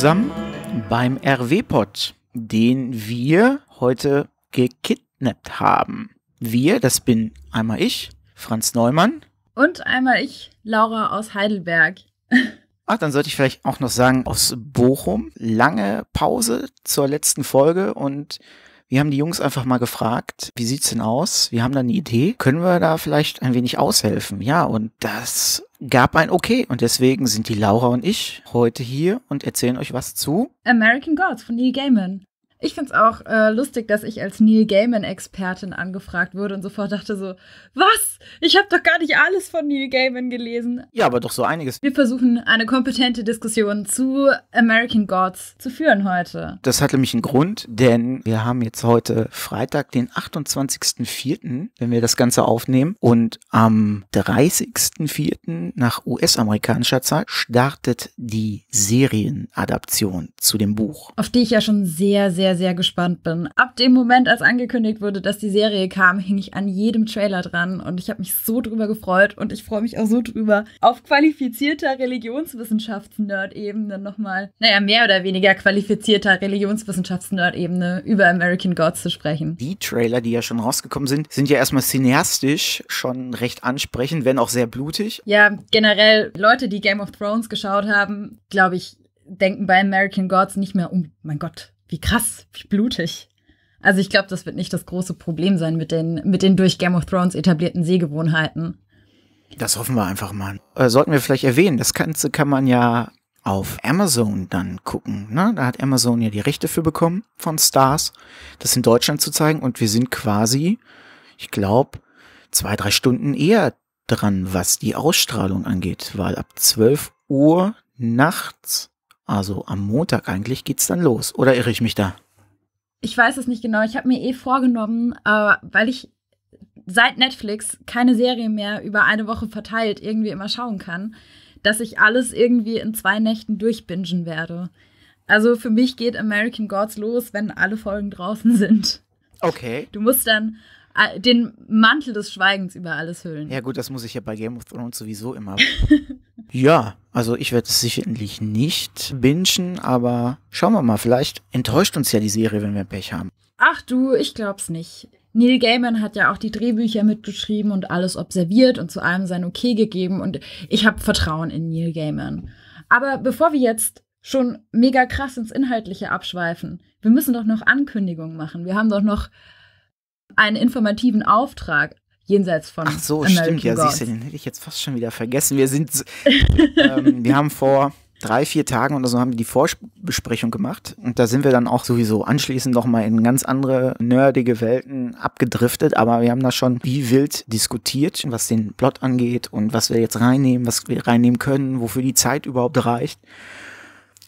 zusammen beim RW-Pod, den wir heute gekidnappt haben. Wir, das bin einmal ich, Franz Neumann. Und einmal ich, Laura aus Heidelberg. Ach, dann sollte ich vielleicht auch noch sagen, aus Bochum. Lange Pause zur letzten Folge und wir haben die Jungs einfach mal gefragt, wie sieht's denn aus? Wir haben da eine Idee. Können wir da vielleicht ein wenig aushelfen? Ja, und das gab ein Okay. Und deswegen sind die Laura und ich heute hier und erzählen euch was zu American Gods von Neil Gaiman. Ich finde es auch äh, lustig, dass ich als Neil Gaiman-Expertin angefragt wurde und sofort dachte so, was? Ich habe doch gar nicht alles von Neil Gaiman gelesen. Ja, aber doch so einiges. Wir versuchen eine kompetente Diskussion zu American Gods zu führen heute. Das hat nämlich einen Grund, denn wir haben jetzt heute Freitag, den 28.04., wenn wir das Ganze aufnehmen. Und am 30.04. nach US-amerikanischer Zeit startet die Serienadaption zu dem Buch. Auf die ich ja schon sehr, sehr sehr, sehr gespannt bin. Ab dem Moment, als angekündigt wurde, dass die Serie kam, hing ich an jedem Trailer dran und ich habe mich so drüber gefreut und ich freue mich auch so drüber, auf qualifizierter Religionswissenschafts-Nerd-Ebene nochmal, naja, mehr oder weniger qualifizierter Religionswissenschafts-Nerd-Ebene über American Gods zu sprechen. Die Trailer, die ja schon rausgekommen sind, sind ja erstmal cineastisch schon recht ansprechend, wenn auch sehr blutig. Ja, generell Leute, die Game of Thrones geschaut haben, glaube ich, denken bei American Gods nicht mehr um, oh mein Gott, wie krass, wie blutig. Also ich glaube, das wird nicht das große Problem sein mit den, mit den durch Game of Thrones etablierten Sehgewohnheiten. Das hoffen wir einfach mal. Äh, sollten wir vielleicht erwähnen, das Ganze kann man ja auf Amazon dann gucken. Ne? Da hat Amazon ja die Rechte für bekommen von Stars, das in Deutschland zu zeigen. Und wir sind quasi, ich glaube, zwei, drei Stunden eher dran, was die Ausstrahlung angeht. Weil ab 12 Uhr nachts also am Montag eigentlich geht's dann los. Oder irre ich mich da? Ich weiß es nicht genau. Ich habe mir eh vorgenommen, äh, weil ich seit Netflix keine Serie mehr über eine Woche verteilt irgendwie immer schauen kann, dass ich alles irgendwie in zwei Nächten durchbingen werde. Also für mich geht American Gods los, wenn alle Folgen draußen sind. Okay. Du musst dann äh, den Mantel des Schweigens über alles hüllen. Ja gut, das muss ich ja bei Game of Thrones sowieso immer. Ja, also ich werde es sicherlich nicht bingen, aber schauen wir mal, vielleicht enttäuscht uns ja die Serie, wenn wir Pech haben. Ach du, ich glaub's nicht. Neil Gaiman hat ja auch die Drehbücher mitgeschrieben und alles observiert und zu allem sein Okay gegeben und ich habe Vertrauen in Neil Gaiman. Aber bevor wir jetzt schon mega krass ins Inhaltliche abschweifen, wir müssen doch noch Ankündigungen machen. Wir haben doch noch einen informativen Auftrag jenseits von. Ach so, American stimmt, ja, siehst du, den hätte ich jetzt fast schon wieder vergessen. Wir sind, ähm, wir haben vor drei, vier Tagen oder so haben wir die Vorbesprechung gemacht und da sind wir dann auch sowieso anschließend nochmal in ganz andere nerdige Welten abgedriftet, aber wir haben da schon wie wild diskutiert, was den Plot angeht und was wir jetzt reinnehmen, was wir reinnehmen können, wofür die Zeit überhaupt reicht.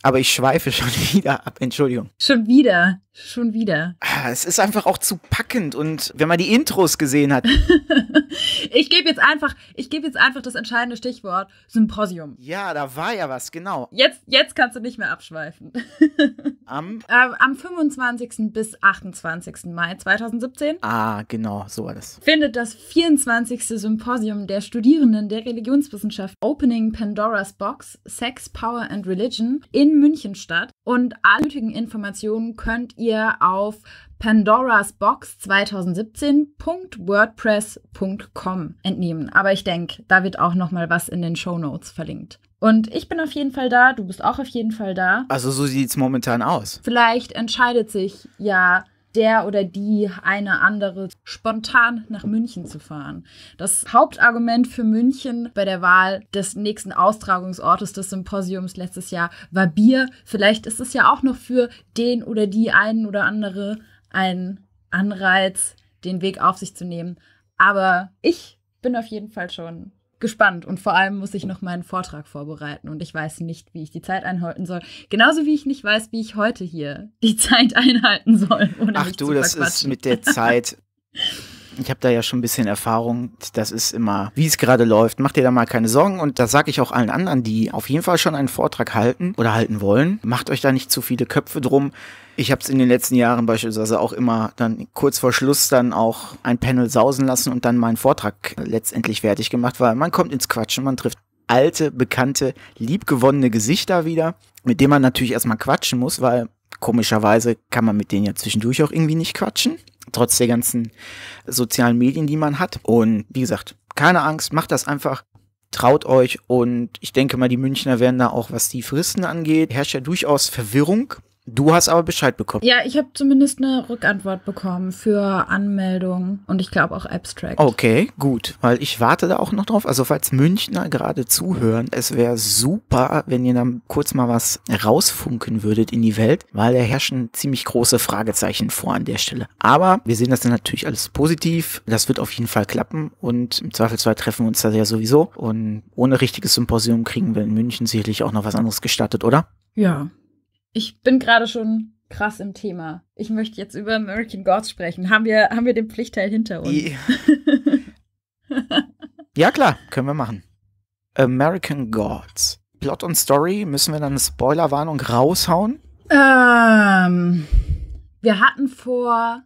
Aber ich schweife schon wieder ab, Entschuldigung. Schon wieder. Schon wieder. Ah, es ist einfach auch zu packend und wenn man die Intros gesehen hat. ich gebe jetzt einfach, ich gebe jetzt einfach das entscheidende Stichwort Symposium. Ja, da war ja was, genau. Jetzt, jetzt kannst du nicht mehr abschweifen. am? Ähm, am 25. bis 28. Mai 2017. Ah, genau, so war das. Findet das 24. Symposium der Studierenden der Religionswissenschaft Opening Pandora's Box Sex, Power and Religion in München statt und alle nötigen Informationen könnt ihr ihr auf Pandora's Box 2017.wordpress.com entnehmen. Aber ich denke, da wird auch noch mal was in den Show Notes verlinkt. Und ich bin auf jeden Fall da, du bist auch auf jeden Fall da. Also so sieht es momentan aus. Vielleicht entscheidet sich ja der oder die eine andere spontan nach München zu fahren. Das Hauptargument für München bei der Wahl des nächsten Austragungsortes des Symposiums letztes Jahr war Bier. Vielleicht ist es ja auch noch für den oder die einen oder andere ein Anreiz, den Weg auf sich zu nehmen. Aber ich bin auf jeden Fall schon gespannt und vor allem muss ich noch meinen Vortrag vorbereiten und ich weiß nicht, wie ich die Zeit einhalten soll. Genauso wie ich nicht weiß, wie ich heute hier die Zeit einhalten soll. Ach du, das ist mit der Zeit. ich habe da ja schon ein bisschen Erfahrung. Das ist immer, wie es gerade läuft. Macht ihr da mal keine Sorgen. Und das sage ich auch allen anderen, die auf jeden Fall schon einen Vortrag halten oder halten wollen. Macht euch da nicht zu viele Köpfe drum. Ich habe es in den letzten Jahren beispielsweise auch immer dann kurz vor Schluss dann auch ein Panel sausen lassen und dann meinen Vortrag letztendlich fertig gemacht, weil man kommt ins Quatschen, man trifft alte, bekannte, liebgewonnene Gesichter wieder, mit denen man natürlich erstmal quatschen muss, weil komischerweise kann man mit denen ja zwischendurch auch irgendwie nicht quatschen trotz der ganzen sozialen Medien, die man hat. Und wie gesagt, keine Angst, macht das einfach. Traut euch und ich denke mal, die Münchner werden da auch, was die Fristen angeht, herrscht ja durchaus Verwirrung Du hast aber Bescheid bekommen. Ja, ich habe zumindest eine Rückantwort bekommen für Anmeldung und ich glaube auch Abstract. Okay, gut, weil ich warte da auch noch drauf. Also falls Münchner gerade zuhören, es wäre super, wenn ihr dann kurz mal was rausfunken würdet in die Welt, weil da herrschen ziemlich große Fragezeichen vor an der Stelle. Aber wir sehen das dann natürlich alles positiv. Das wird auf jeden Fall klappen und im Zweifelsfall treffen wir uns da ja sowieso. Und ohne richtiges Symposium kriegen wir in München sicherlich auch noch was anderes gestartet, oder? Ja, ich bin gerade schon krass im Thema. Ich möchte jetzt über American Gods sprechen. Haben wir, haben wir den Pflichtteil hinter uns? ja, klar, können wir machen. American Gods. Plot und Story, müssen wir dann eine Spoilerwarnung raushauen? Ähm, wir hatten vor,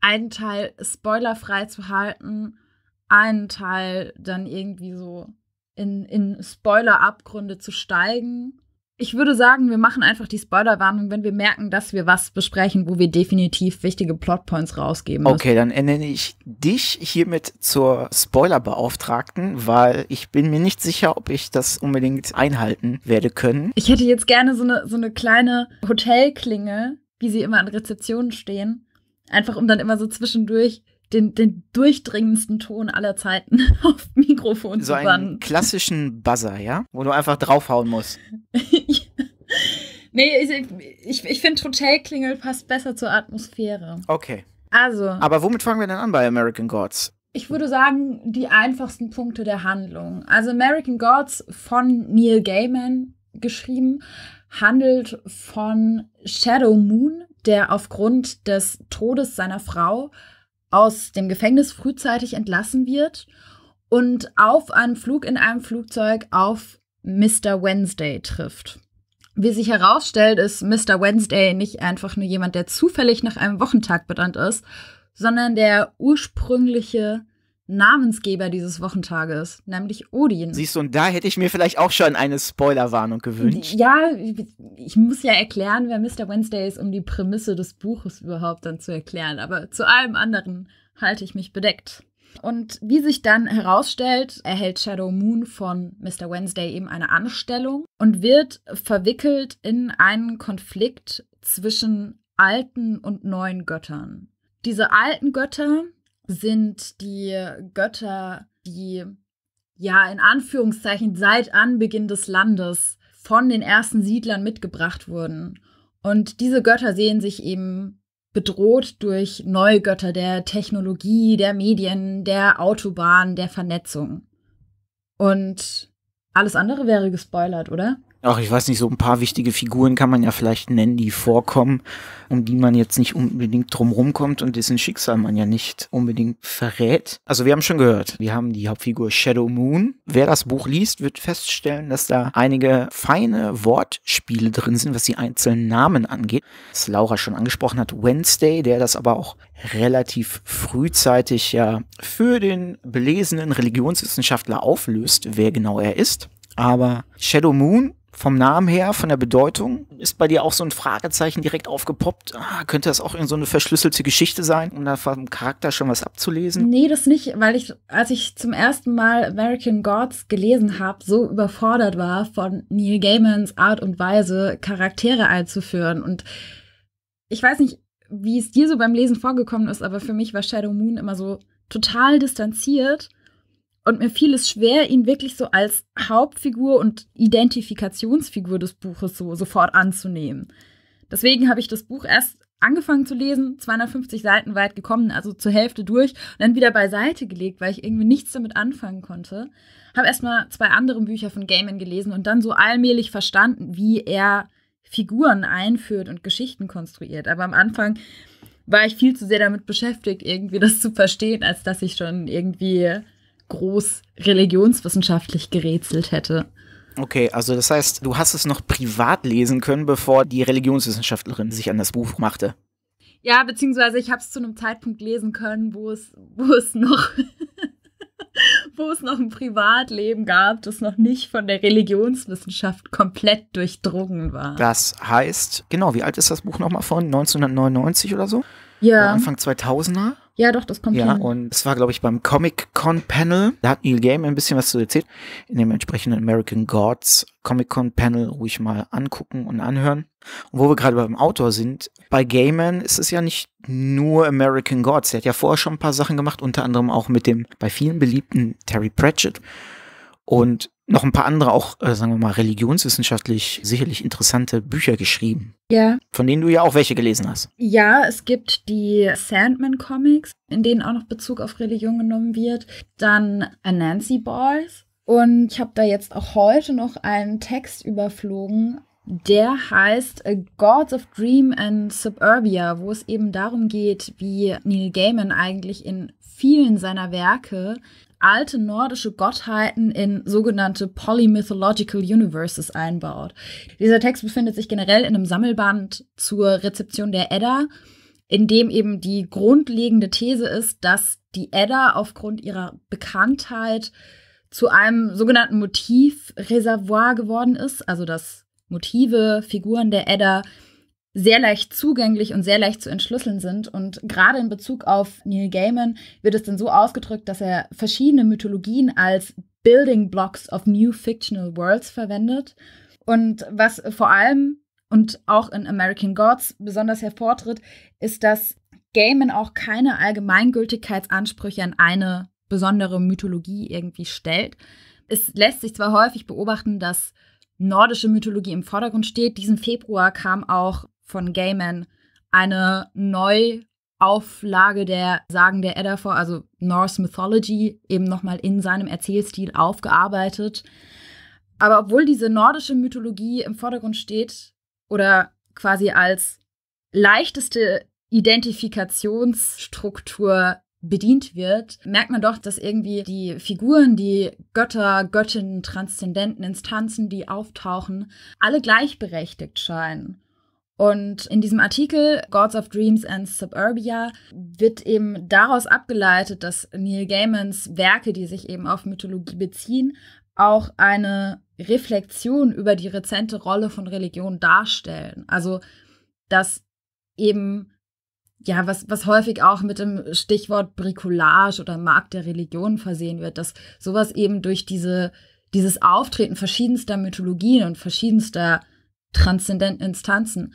einen Teil spoilerfrei zu halten, einen Teil dann irgendwie so in, in Spoiler-Abgründe zu steigen ich würde sagen, wir machen einfach die Spoilerwarnung, wenn wir merken, dass wir was besprechen, wo wir definitiv wichtige Plotpoints rausgeben müssen. Okay, dann ernenne ich dich hiermit zur Spoilerbeauftragten, weil ich bin mir nicht sicher, ob ich das unbedingt einhalten werde können. Ich hätte jetzt gerne so eine, so eine kleine Hotelklinge, wie sie immer an Rezeptionen stehen. Einfach um dann immer so zwischendurch den, den durchdringendsten Ton aller Zeiten auf Mikrofon so zu bannen. So einen klassischen Buzzer, ja? Wo du einfach draufhauen musst. ja. Nee, ich, ich, ich finde Hotelklingel passt besser zur Atmosphäre. Okay. Also. Aber womit fangen wir denn an bei American Gods? Ich würde sagen, die einfachsten Punkte der Handlung. Also American Gods von Neil Gaiman geschrieben, handelt von Shadow Moon, der aufgrund des Todes seiner Frau aus dem Gefängnis frühzeitig entlassen wird und auf einen Flug in einem Flugzeug auf Mr. Wednesday trifft. Wie sich herausstellt, ist Mr. Wednesday nicht einfach nur jemand, der zufällig nach einem Wochentag benannt ist, sondern der ursprüngliche Namensgeber dieses Wochentages, nämlich Odin. Siehst du, und da hätte ich mir vielleicht auch schon eine Spoilerwarnung gewünscht. Ja, ich muss ja erklären, wer Mr. Wednesday ist, um die Prämisse des Buches überhaupt dann zu erklären. Aber zu allem anderen halte ich mich bedeckt. Und wie sich dann herausstellt, erhält Shadow Moon von Mr. Wednesday eben eine Anstellung und wird verwickelt in einen Konflikt zwischen alten und neuen Göttern. Diese alten Götter sind die Götter, die ja in Anführungszeichen seit Anbeginn des Landes von den ersten Siedlern mitgebracht wurden. Und diese Götter sehen sich eben bedroht durch neue Götter der Technologie, der Medien, der Autobahn, der Vernetzung. Und alles andere wäre gespoilert, oder? Ach, ich weiß nicht, so ein paar wichtige Figuren kann man ja vielleicht nennen, die vorkommen, um die man jetzt nicht unbedingt drumherum kommt und dessen Schicksal man ja nicht unbedingt verrät. Also wir haben schon gehört, wir haben die Hauptfigur Shadow Moon. Wer das Buch liest, wird feststellen, dass da einige feine Wortspiele drin sind, was die einzelnen Namen angeht. Was Laura schon angesprochen hat, Wednesday, der das aber auch relativ frühzeitig ja für den belesenen Religionswissenschaftler auflöst, wer genau er ist. Aber Shadow Moon vom Namen her, von der Bedeutung, ist bei dir auch so ein Fragezeichen direkt aufgepoppt. Ah, könnte das auch in so eine verschlüsselte Geschichte sein, um da vom Charakter schon was abzulesen? Nee, das nicht, weil ich, als ich zum ersten Mal American Gods gelesen habe, so überfordert war von Neil Gaimans Art und Weise, Charaktere einzuführen. Und ich weiß nicht, wie es dir so beim Lesen vorgekommen ist, aber für mich war Shadow Moon immer so total distanziert und mir fiel es schwer, ihn wirklich so als Hauptfigur und Identifikationsfigur des Buches so sofort anzunehmen. Deswegen habe ich das Buch erst angefangen zu lesen, 250 Seiten weit gekommen, also zur Hälfte durch und dann wieder beiseite gelegt, weil ich irgendwie nichts damit anfangen konnte. Habe erstmal zwei andere Bücher von Gaiman gelesen und dann so allmählich verstanden, wie er Figuren einführt und Geschichten konstruiert. Aber am Anfang war ich viel zu sehr damit beschäftigt, irgendwie das zu verstehen, als dass ich schon irgendwie groß religionswissenschaftlich gerätselt hätte. Okay, also das heißt, du hast es noch privat lesen können, bevor die Religionswissenschaftlerin sich an das Buch machte. Ja, beziehungsweise ich habe es zu einem Zeitpunkt lesen können, wo es, wo es noch wo es noch ein Privatleben gab, das noch nicht von der Religionswissenschaft komplett durchdrungen war. Das heißt, genau, wie alt ist das Buch nochmal von? 1999 oder so? Ja. Oder Anfang 2000er? Ja, doch, das kommt Ja, hin. und es war, glaube ich, beim Comic-Con-Panel. Da hat Neil Gaiman ein bisschen was zu erzählt. In dem entsprechenden American Gods Comic-Con-Panel ruhig mal angucken und anhören. Und wo wir gerade beim Autor sind, bei Gaiman ist es ja nicht nur American Gods. Der hat ja vorher schon ein paar Sachen gemacht, unter anderem auch mit dem bei vielen beliebten Terry Pratchett. Und noch ein paar andere, auch äh, sagen wir mal religionswissenschaftlich sicherlich interessante Bücher geschrieben. Ja. Von denen du ja auch welche gelesen hast. Ja, es gibt die Sandman Comics, in denen auch noch Bezug auf Religion genommen wird. Dann Anansi Boys. Und ich habe da jetzt auch heute noch einen Text überflogen. Der heißt Gods of Dream and Suburbia, wo es eben darum geht, wie Neil Gaiman eigentlich in vielen seiner Werke alte nordische Gottheiten in sogenannte Polymythological Universes einbaut. Dieser Text befindet sich generell in einem Sammelband zur Rezeption der Edda, in dem eben die grundlegende These ist, dass die Edda aufgrund ihrer Bekanntheit zu einem sogenannten Motivreservoir geworden ist, also dass Motive, Figuren der Edda sehr leicht zugänglich und sehr leicht zu entschlüsseln sind. Und gerade in Bezug auf Neil Gaiman wird es dann so ausgedrückt, dass er verschiedene Mythologien als Building Blocks of New Fictional Worlds verwendet. Und was vor allem und auch in American Gods besonders hervortritt, ist, dass Gaiman auch keine Allgemeingültigkeitsansprüche an eine besondere Mythologie irgendwie stellt. Es lässt sich zwar häufig beobachten, dass nordische Mythologie im Vordergrund steht. Diesen Februar kam auch von Gaiman eine Neuauflage der Sagen der Edda vor, also Norse Mythology, eben nochmal in seinem Erzählstil aufgearbeitet. Aber obwohl diese nordische Mythologie im Vordergrund steht oder quasi als leichteste Identifikationsstruktur bedient wird, merkt man doch, dass irgendwie die Figuren, die Götter, Göttinnen, transzendenten Instanzen, die auftauchen, alle gleichberechtigt scheinen. Und in diesem Artikel Gods of Dreams and Suburbia wird eben daraus abgeleitet, dass Neil Gaimans Werke, die sich eben auf Mythologie beziehen, auch eine Reflexion über die rezente Rolle von Religion darstellen. Also, dass eben, ja, was, was häufig auch mit dem Stichwort Bricolage oder Markt der Religion versehen wird, dass sowas eben durch diese, dieses Auftreten verschiedenster Mythologien und verschiedenster transzendenten Instanzen,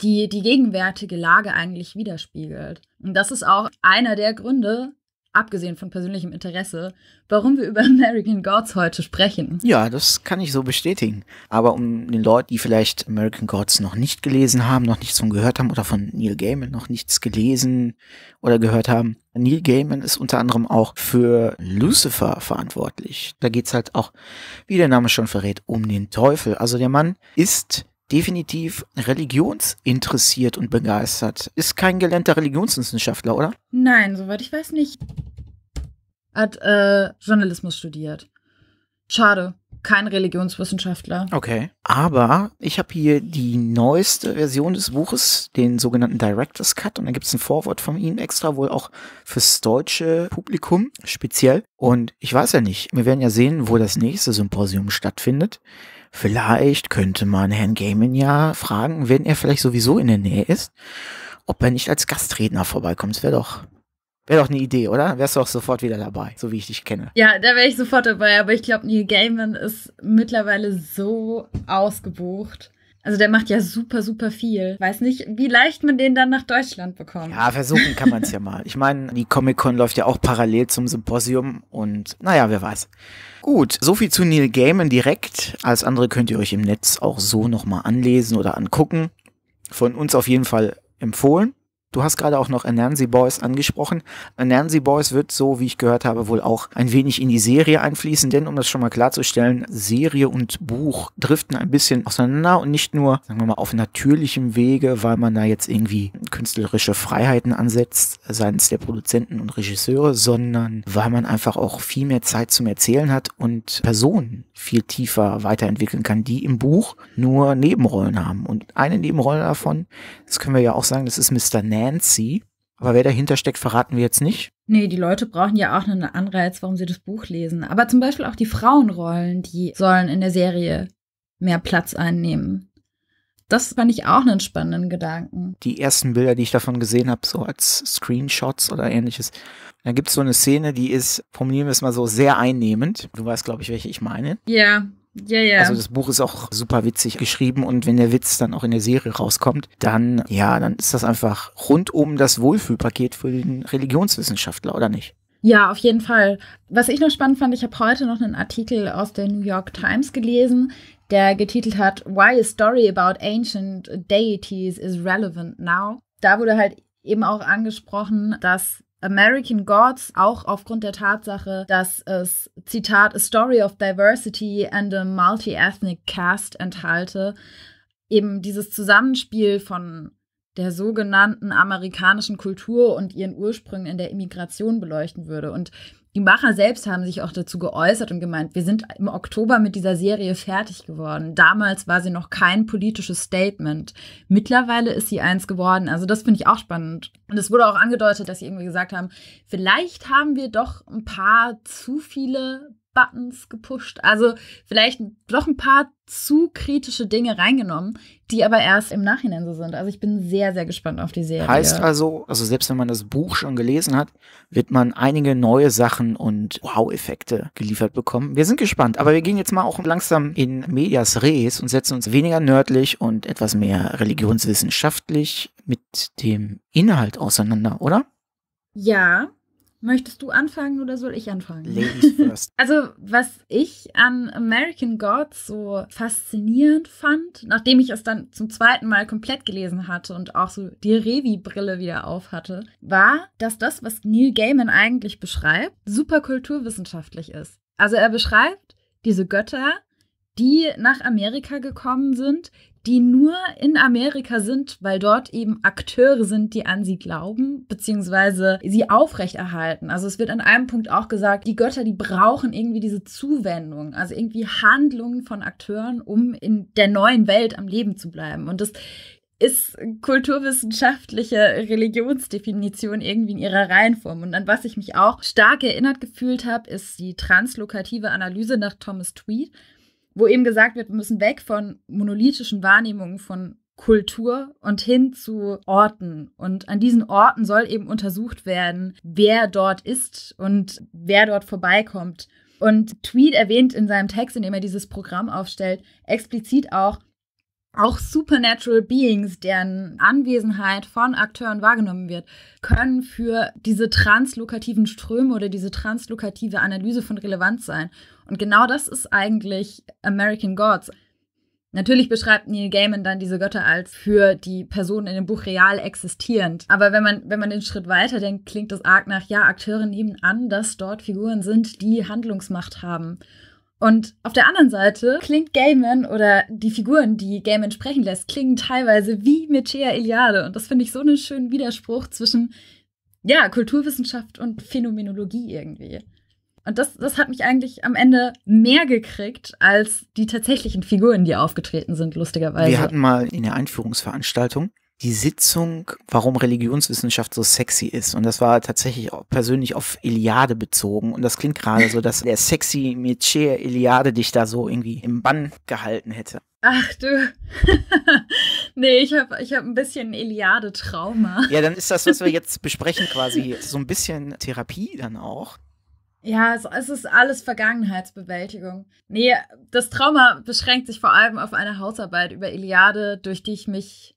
die die gegenwärtige Lage eigentlich widerspiegelt. Und das ist auch einer der Gründe, abgesehen von persönlichem Interesse, warum wir über American Gods heute sprechen. Ja, das kann ich so bestätigen. Aber um den Leuten, die vielleicht American Gods noch nicht gelesen haben, noch nichts von gehört haben oder von Neil Gaiman noch nichts gelesen oder gehört haben, Neil Gaiman ist unter anderem auch für Lucifer verantwortlich. Da geht es halt auch, wie der Name schon verrät, um den Teufel. Also der Mann ist definitiv religionsinteressiert und begeistert. Ist kein gelernter Religionswissenschaftler, oder? Nein, soweit ich weiß nicht. Hat äh, Journalismus studiert. Schade kein Religionswissenschaftler. Okay. Aber ich habe hier die neueste Version des Buches, den sogenannten Director's Cut. Und da gibt es ein Vorwort von ihm extra, wohl auch fürs deutsche Publikum speziell. Und ich weiß ja nicht, wir werden ja sehen, wo das nächste Symposium stattfindet. Vielleicht könnte man Herrn Gaiman ja fragen, wenn er vielleicht sowieso in der Nähe ist, ob er nicht als Gastredner vorbeikommt. Das wäre doch Wäre doch eine Idee, oder? Wärst du auch sofort wieder dabei, so wie ich dich kenne. Ja, da wäre ich sofort dabei, aber ich glaube, Neil Gaiman ist mittlerweile so ausgebucht. Also der macht ja super, super viel. Weiß nicht, wie leicht man den dann nach Deutschland bekommt. Ja, versuchen kann man es ja mal. Ich meine, die Comic-Con läuft ja auch parallel zum Symposium und naja, wer weiß. Gut, soviel zu Neil Gaiman direkt. Alles andere könnt ihr euch im Netz auch so nochmal anlesen oder angucken. Von uns auf jeden Fall empfohlen. Du hast gerade auch noch Anansi Boys angesprochen. Anansi Boys wird, so wie ich gehört habe, wohl auch ein wenig in die Serie einfließen, denn um das schon mal klarzustellen, Serie und Buch driften ein bisschen auseinander und nicht nur, sagen wir mal, auf natürlichem Wege, weil man da jetzt irgendwie künstlerische Freiheiten ansetzt, seitens der Produzenten und Regisseure, sondern weil man einfach auch viel mehr Zeit zum Erzählen hat und Personen viel tiefer weiterentwickeln kann, die im Buch nur Nebenrollen haben. Und eine Nebenrolle davon, das können wir ja auch sagen, das ist Mr. Nan Nancy. Aber wer dahinter steckt, verraten wir jetzt nicht. Nee, die Leute brauchen ja auch einen Anreiz, warum sie das Buch lesen. Aber zum Beispiel auch die Frauenrollen, die sollen in der Serie mehr Platz einnehmen. Das fand ich auch einen spannenden Gedanken. Die ersten Bilder, die ich davon gesehen habe, so als Screenshots oder ähnliches, da gibt es so eine Szene, die ist, formulieren wir es mal so, sehr einnehmend. Du weißt, glaube ich, welche ich meine. Ja, ja, ja. Also das Buch ist auch super witzig geschrieben und wenn der Witz dann auch in der Serie rauskommt, dann ja, dann ist das einfach rundum das Wohlfühlpaket für den Religionswissenschaftler, oder nicht? Ja, auf jeden Fall. Was ich noch spannend fand, ich habe heute noch einen Artikel aus der New York Times gelesen, der getitelt hat Why a Story about Ancient Deities is Relevant Now. Da wurde halt eben auch angesprochen, dass American Gods, auch aufgrund der Tatsache, dass es, Zitat, A Story of Diversity and a Multi-Ethnic Cast enthalte, eben dieses Zusammenspiel von der sogenannten amerikanischen Kultur und ihren Ursprüngen in der Immigration beleuchten würde. Und die Macher selbst haben sich auch dazu geäußert und gemeint, wir sind im Oktober mit dieser Serie fertig geworden. Damals war sie noch kein politisches Statement. Mittlerweile ist sie eins geworden. Also das finde ich auch spannend. Und es wurde auch angedeutet, dass sie irgendwie gesagt haben, vielleicht haben wir doch ein paar zu viele Buttons gepusht. Also vielleicht doch ein paar zu kritische Dinge reingenommen, die aber erst im Nachhinein so sind. Also ich bin sehr, sehr gespannt auf die Serie. Heißt also, also selbst wenn man das Buch schon gelesen hat, wird man einige neue Sachen und Wow-Effekte geliefert bekommen. Wir sind gespannt, aber wir gehen jetzt mal auch langsam in Medias Res und setzen uns weniger nördlich und etwas mehr religionswissenschaftlich mit dem Inhalt auseinander, oder? Ja, Möchtest du anfangen oder soll ich anfangen? Ladies first. Also, was ich an American Gods so faszinierend fand, nachdem ich es dann zum zweiten Mal komplett gelesen hatte und auch so die Revi-Brille wieder auf hatte, war, dass das, was Neil Gaiman eigentlich beschreibt, super kulturwissenschaftlich ist. Also, er beschreibt diese Götter, die nach Amerika gekommen sind, die nur in Amerika sind, weil dort eben Akteure sind, die an sie glauben, beziehungsweise sie aufrechterhalten. Also es wird an einem Punkt auch gesagt, die Götter, die brauchen irgendwie diese Zuwendung, also irgendwie Handlungen von Akteuren, um in der neuen Welt am Leben zu bleiben. Und das ist kulturwissenschaftliche Religionsdefinition irgendwie in ihrer Reihenform. Und an was ich mich auch stark erinnert gefühlt habe, ist die translokative Analyse nach Thomas Tweed wo eben gesagt wird, wir müssen weg von monolithischen Wahrnehmungen von Kultur und hin zu Orten. Und an diesen Orten soll eben untersucht werden, wer dort ist und wer dort vorbeikommt. Und Tweed erwähnt in seinem Text, in dem er dieses Programm aufstellt, explizit auch, auch Supernatural Beings, deren Anwesenheit von Akteuren wahrgenommen wird, können für diese translokativen Ströme oder diese translokative Analyse von Relevanz sein. Und genau das ist eigentlich American Gods. Natürlich beschreibt Neil Gaiman dann diese Götter als für die Personen in dem Buch real existierend. Aber wenn man, wenn man den Schritt weiter denkt, klingt das arg nach, ja, Akteure nehmen an, dass dort Figuren sind, die Handlungsmacht haben. Und auf der anderen Seite klingt Gaiman oder die Figuren, die Gaiman sprechen lässt, klingen teilweise wie Medea Iliade. Und das finde ich so einen schönen Widerspruch zwischen, ja, Kulturwissenschaft und Phänomenologie irgendwie. Und das, das hat mich eigentlich am Ende mehr gekriegt als die tatsächlichen Figuren, die aufgetreten sind, lustigerweise. Wir hatten mal in der Einführungsveranstaltung die Sitzung, warum Religionswissenschaft so sexy ist. Und das war tatsächlich auch persönlich auf Iliade bezogen. Und das klingt gerade so, dass der sexy Metier Iliade dich da so irgendwie im Bann gehalten hätte. Ach du. nee, ich habe ich hab ein bisschen Iliade-Trauma. Ja, dann ist das, was wir jetzt besprechen, quasi so ein bisschen Therapie dann auch. Ja, es, ist alles Vergangenheitsbewältigung. Nee, das Trauma beschränkt sich vor allem auf eine Hausarbeit über Iliade, durch die ich mich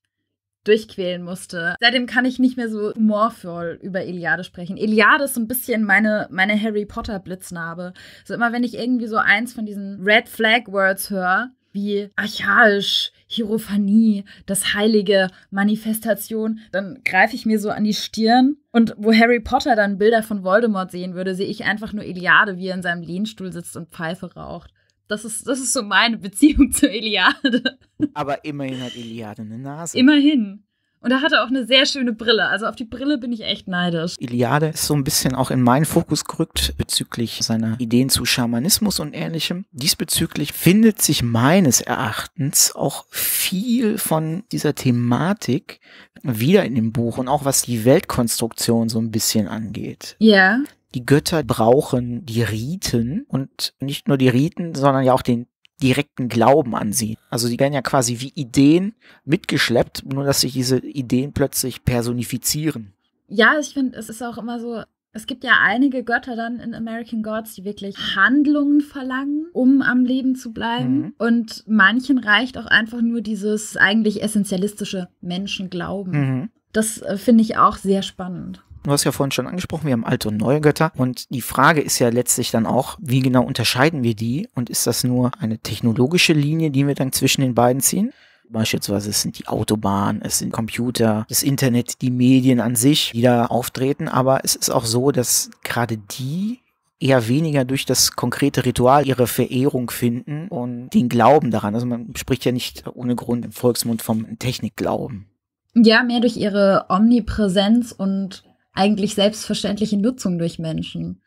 durchquälen musste. Seitdem kann ich nicht mehr so humorvoll über Iliade sprechen. Iliade ist so ein bisschen meine, meine Harry Potter Blitznarbe. So immer wenn ich irgendwie so eins von diesen Red Flag Words höre, wie archaisch, Hierophanie, das Heilige, Manifestation, dann greife ich mir so an die Stirn. Und wo Harry Potter dann Bilder von Voldemort sehen würde, sehe ich einfach nur Iliade, wie er in seinem Lehnstuhl sitzt und Pfeife raucht. Das ist, das ist so meine Beziehung zur Iliade. Aber immerhin hat Iliade eine Nase. Immerhin. Und er hatte auch eine sehr schöne Brille. Also auf die Brille bin ich echt neidisch. Iliade ist so ein bisschen auch in meinen Fokus gerückt bezüglich seiner Ideen zu Schamanismus und ähnlichem. Diesbezüglich findet sich meines Erachtens auch viel von dieser Thematik wieder in dem Buch und auch was die Weltkonstruktion so ein bisschen angeht. Ja. Yeah die Götter brauchen die Riten und nicht nur die Riten, sondern ja auch den direkten Glauben an sie. Also die werden ja quasi wie Ideen mitgeschleppt, nur dass sich diese Ideen plötzlich personifizieren. Ja, ich finde, es ist auch immer so, es gibt ja einige Götter dann in American Gods, die wirklich Handlungen verlangen, um am Leben zu bleiben. Mhm. Und manchen reicht auch einfach nur dieses eigentlich essentialistische Menschenglauben. Mhm. Das äh, finde ich auch sehr spannend. Du hast ja vorhin schon angesprochen, wir haben alte und neue Götter. Und die Frage ist ja letztlich dann auch, wie genau unterscheiden wir die? Und ist das nur eine technologische Linie, die wir dann zwischen den beiden ziehen? Beispielsweise es sind die Autobahnen, es sind Computer, das Internet, die Medien an sich, die da auftreten. Aber es ist auch so, dass gerade die eher weniger durch das konkrete Ritual ihre Verehrung finden und den Glauben daran. Also man spricht ja nicht ohne Grund im Volksmund vom Technikglauben. Ja, mehr durch ihre Omnipräsenz und eigentlich selbstverständliche Nutzung durch Menschen.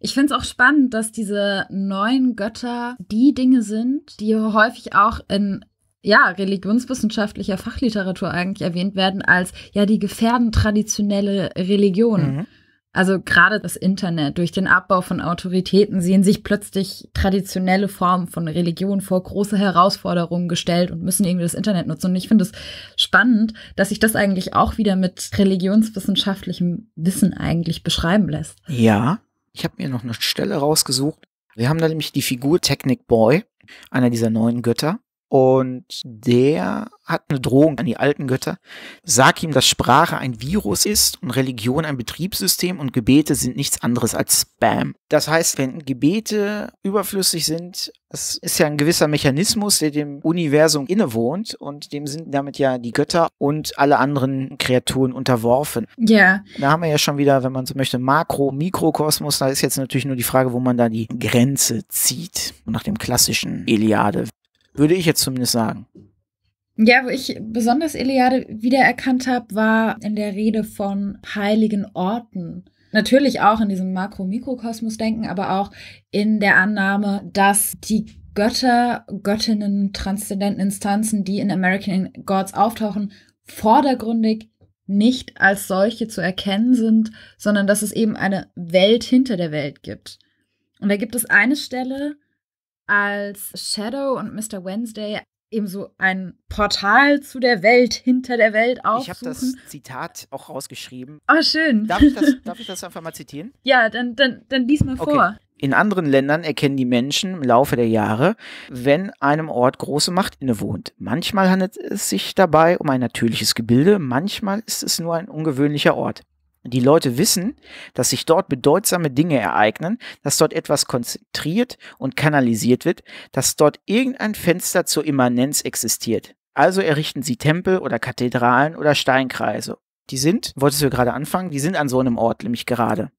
Ich finde es auch spannend, dass diese neuen Götter die Dinge sind, die häufig auch in ja, religionswissenschaftlicher Fachliteratur eigentlich erwähnt werden als ja, die gefährden traditionelle Religion. Mhm. Also gerade das Internet, durch den Abbau von Autoritäten sehen sich plötzlich traditionelle Formen von Religion vor große Herausforderungen gestellt und müssen irgendwie das Internet nutzen. Und ich finde es spannend, dass sich das eigentlich auch wieder mit religionswissenschaftlichem Wissen eigentlich beschreiben lässt. Ja, ich habe mir noch eine Stelle rausgesucht. Wir haben da nämlich die Figur Technic Boy, einer dieser neuen Götter. Und der hat eine Drohung an die alten Götter. Sag ihm, dass Sprache ein Virus ist und Religion ein Betriebssystem und Gebete sind nichts anderes als Spam. Das heißt, wenn Gebete überflüssig sind, es ist ja ein gewisser Mechanismus, der dem Universum innewohnt und dem sind damit ja die Götter und alle anderen Kreaturen unterworfen. Ja. Da haben wir ja schon wieder, wenn man so möchte, Makro, Mikrokosmos. Da ist jetzt natürlich nur die Frage, wo man da die Grenze zieht. Nach dem klassischen Iliade. Würde ich jetzt zumindest sagen. Ja, wo ich besonders Iliade wiedererkannt habe, war in der Rede von heiligen Orten. Natürlich auch in diesem Makro-Mikrokosmos-Denken, aber auch in der Annahme, dass die Götter, Göttinnen, transzendenten Instanzen, die in American Gods auftauchen, vordergründig nicht als solche zu erkennen sind, sondern dass es eben eine Welt hinter der Welt gibt. Und da gibt es eine Stelle, als Shadow und Mr. Wednesday eben so ein Portal zu der Welt, hinter der Welt aufsuchen. Ich habe das Zitat auch rausgeschrieben. Oh, schön. Darf ich das, darf ich das einfach mal zitieren? Ja, dann, dann, dann lies mal okay. vor. In anderen Ländern erkennen die Menschen im Laufe der Jahre, wenn einem Ort große Macht innewohnt. Manchmal handelt es sich dabei um ein natürliches Gebilde, manchmal ist es nur ein ungewöhnlicher Ort die Leute wissen, dass sich dort bedeutsame Dinge ereignen, dass dort etwas konzentriert und kanalisiert wird, dass dort irgendein Fenster zur Immanenz existiert. Also errichten sie Tempel oder Kathedralen oder Steinkreise. Die sind, wolltest du gerade anfangen, die sind an so einem Ort nämlich gerade.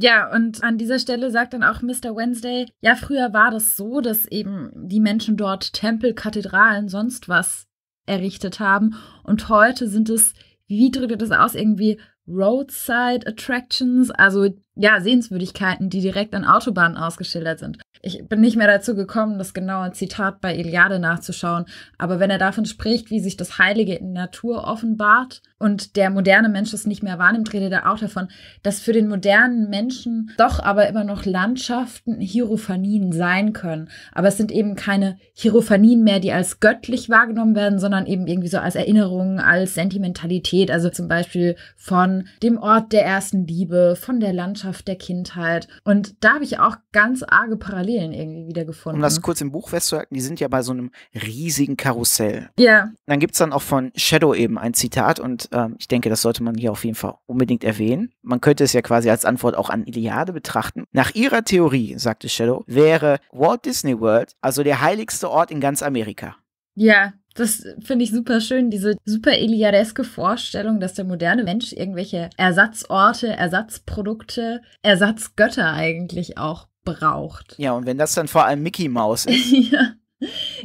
Ja, und an dieser Stelle sagt dann auch Mr. Wednesday, ja, früher war das so, dass eben die Menschen dort Tempel, Kathedralen, sonst was errichtet haben. Und heute sind es, wie drückt er das aus, irgendwie roadside attractions. Also ja, Sehenswürdigkeiten, die direkt an Autobahnen ausgeschildert sind. Ich bin nicht mehr dazu gekommen, das genaue Zitat bei Iliade nachzuschauen, aber wenn er davon spricht, wie sich das Heilige in Natur offenbart und der moderne Mensch es nicht mehr wahrnimmt, redet er auch davon, dass für den modernen Menschen doch aber immer noch Landschaften Hierophanien sein können. Aber es sind eben keine Hierophanien mehr, die als göttlich wahrgenommen werden, sondern eben irgendwie so als Erinnerungen, als Sentimentalität, also zum Beispiel von dem Ort der ersten Liebe, von der Landschaft Landschaft der Kindheit. Und da habe ich auch ganz arge Parallelen irgendwie wiedergefunden. Um das kurz im Buch festzuhalten, die sind ja bei so einem riesigen Karussell. Ja. Yeah. Dann gibt es dann auch von Shadow eben ein Zitat und ähm, ich denke, das sollte man hier auf jeden Fall unbedingt erwähnen. Man könnte es ja quasi als Antwort auch an Iliade betrachten. Nach ihrer Theorie, sagte Shadow, wäre Walt Disney World also der heiligste Ort in ganz Amerika. Ja, das finde ich super schön, diese super Eliadeske Vorstellung, dass der moderne Mensch irgendwelche Ersatzorte, Ersatzprodukte, Ersatzgötter eigentlich auch braucht. Ja, und wenn das dann vor allem Mickey Maus ist. ja.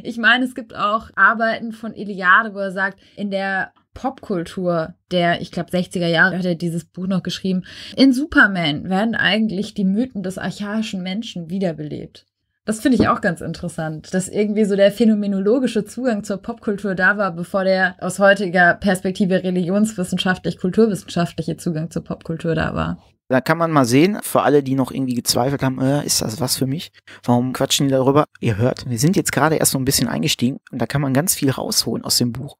Ich meine, es gibt auch Arbeiten von Iliade, wo er sagt, in der Popkultur der, ich glaube, 60er Jahre hat er dieses Buch noch geschrieben. In Superman werden eigentlich die Mythen des archaischen Menschen wiederbelebt. Das finde ich auch ganz interessant, dass irgendwie so der phänomenologische Zugang zur Popkultur da war, bevor der aus heutiger Perspektive religionswissenschaftlich, kulturwissenschaftliche Zugang zur Popkultur da war. Da kann man mal sehen, für alle, die noch irgendwie gezweifelt haben, äh, ist das was für mich? Warum quatschen die darüber? Ihr hört, wir sind jetzt gerade erst so ein bisschen eingestiegen und da kann man ganz viel rausholen aus dem Buch.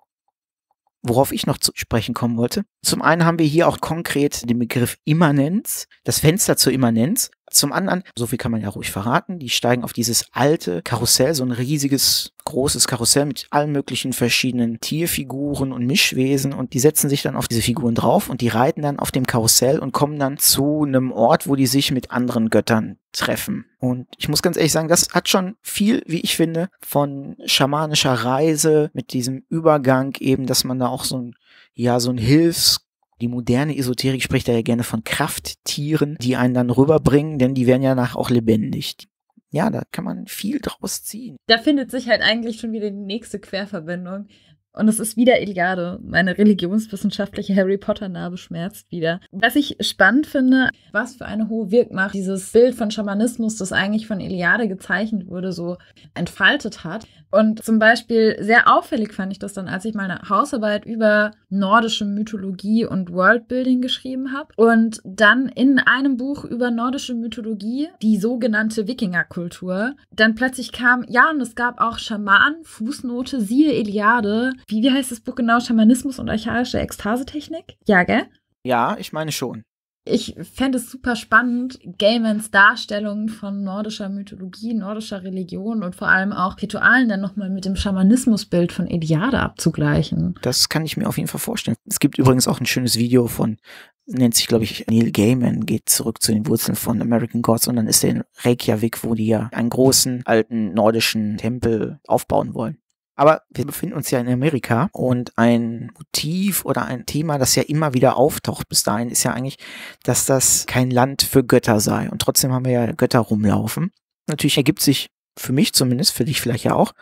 Worauf ich noch zu sprechen kommen wollte. Zum einen haben wir hier auch konkret den Begriff Immanenz, das Fenster zur Immanenz. Zum anderen, so viel kann man ja ruhig verraten, die steigen auf dieses alte Karussell, so ein riesiges, großes Karussell mit allen möglichen verschiedenen Tierfiguren und Mischwesen und die setzen sich dann auf diese Figuren drauf und die reiten dann auf dem Karussell und kommen dann zu einem Ort, wo die sich mit anderen Göttern treffen. Und ich muss ganz ehrlich sagen, das hat schon viel, wie ich finde, von schamanischer Reise mit diesem Übergang eben, dass man da auch so ein, ja, so ein Hilfs- die moderne Esoterik spricht da ja gerne von Krafttieren, die einen dann rüberbringen, denn die werden ja nach auch lebendig. Ja, da kann man viel draus ziehen. Da findet sich halt eigentlich schon wieder die nächste Querverbindung. Und es ist wieder Iliade. Meine religionswissenschaftliche Harry Potter-Narbe schmerzt wieder. Was ich spannend finde, was für eine hohe Wirkmacht dieses Bild von Schamanismus, das eigentlich von Iliade gezeichnet wurde, so entfaltet hat. Und zum Beispiel sehr auffällig fand ich das dann, als ich meine Hausarbeit über nordische Mythologie und Worldbuilding geschrieben habe. Und dann in einem Buch über nordische Mythologie, die sogenannte Wikingerkultur, dann plötzlich kam, ja, und es gab auch Schamanen, Fußnote, siehe Iliade wie, wie heißt das Buch genau? Schamanismus und archaische Ekstasetechnik? Ja, gell? Ja, ich meine schon. Ich fände es super spannend, Gaimans Darstellungen von nordischer Mythologie, nordischer Religion und vor allem auch Ritualen dann nochmal mit dem Schamanismusbild von Eliade abzugleichen. Das kann ich mir auf jeden Fall vorstellen. Es gibt übrigens auch ein schönes Video von, nennt sich glaube ich Neil Gaiman, geht zurück zu den Wurzeln von American Gods und dann ist er in Reykjavik, wo die ja einen großen alten nordischen Tempel aufbauen wollen. Aber wir befinden uns ja in Amerika und ein Motiv oder ein Thema, das ja immer wieder auftaucht bis dahin, ist ja eigentlich, dass das kein Land für Götter sei. Und trotzdem haben wir ja Götter rumlaufen. Natürlich ergibt sich für mich zumindest, für dich vielleicht ja auch,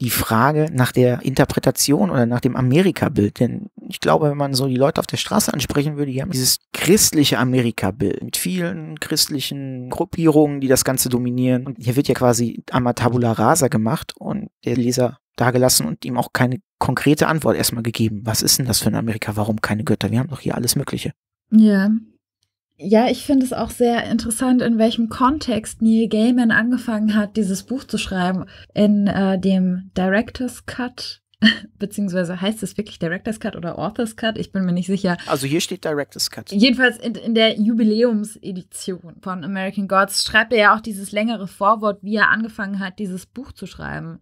die Frage nach der Interpretation oder nach dem Amerika-Bild. Denn ich glaube, wenn man so die Leute auf der Straße ansprechen würde, die haben dieses christliche Amerika-Bild mit vielen christlichen Gruppierungen, die das Ganze dominieren. Und hier wird ja quasi einmal Tabula Rasa gemacht und der Leser dagelassen und ihm auch keine konkrete Antwort erstmal gegeben. Was ist denn das für ein Amerika? Warum keine Götter? Wir haben doch hier alles Mögliche. Ja. Ja, ich finde es auch sehr interessant, in welchem Kontext Neil Gaiman angefangen hat, dieses Buch zu schreiben. In äh, dem Director's Cut, beziehungsweise heißt es wirklich Director's Cut oder Author's Cut? Ich bin mir nicht sicher. Also hier steht Director's Cut. Jedenfalls in, in der Jubiläumsedition von American Gods schreibt er ja auch dieses längere Vorwort, wie er angefangen hat, dieses Buch zu schreiben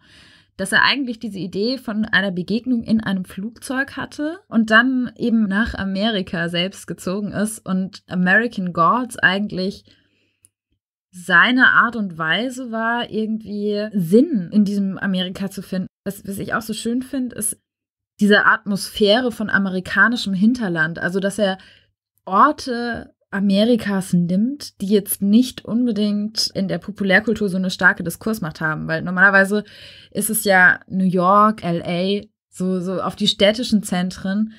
dass er eigentlich diese Idee von einer Begegnung in einem Flugzeug hatte und dann eben nach Amerika selbst gezogen ist und American Gods eigentlich seine Art und Weise war, irgendwie Sinn in diesem Amerika zu finden. Was, was ich auch so schön finde, ist diese Atmosphäre von amerikanischem Hinterland. Also, dass er Orte Amerikas nimmt, die jetzt nicht unbedingt in der Populärkultur so eine starke Diskursmacht haben, weil normalerweise ist es ja New York, LA, so, so auf die städtischen Zentren.